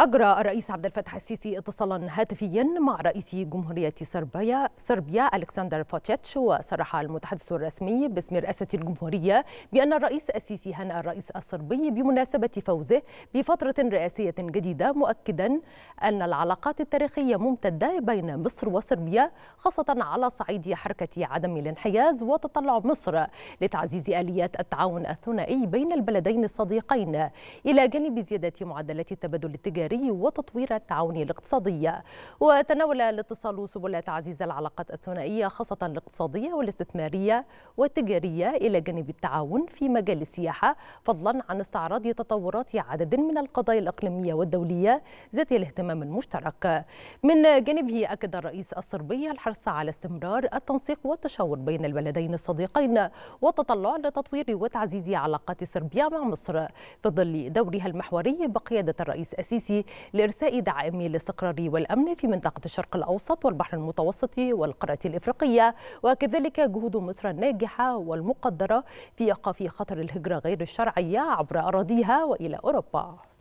أجرى الرئيس عبد الفتاح السيسي اتصالا هاتفيا مع رئيس جمهورية صربيا صربيا ألكسندر فوتشيتش وصرح المتحدث الرسمي باسم رئاسة الجمهورية بأن الرئيس السيسي هنأ الرئيس الصربي بمناسبة فوزه بفترة رئاسية جديدة مؤكدا أن العلاقات التاريخية ممتدة بين مصر وصربيا خاصة على صعيد حركة عدم الانحياز وتطلع مصر لتعزيز آليات التعاون الثنائي بين البلدين الصديقين إلى جانب زيادة معدلات التبادل التجاري التجاري وتطوير التعاون الاقتصادي وتناول الاتصال سبل تعزيز العلاقات الثنائية خاصة الاقتصادية والاستثمارية والتجارية إلى جانب التعاون في مجال السياحة فضلا عن استعراض تطورات عدد من القضايا الإقليمية والدولية ذات الاهتمام المشترك من جانبه أكد الرئيس الصربي الحرص على استمرار التنسيق والتشاور بين البلدين الصديقين والتطلع لتطوير وتعزيز علاقات صربيا مع مصر في ظل دورها المحوري بقيادة الرئيس السيسي لإرساء دعم الاستقرار والأمن في منطقة الشرق الأوسط والبحر المتوسط والقارة الإفريقية وكذلك جهود مصر الناجحة والمقدرة في إيقاف خطر الهجرة غير الشرعية عبر أراضيها وإلى أوروبا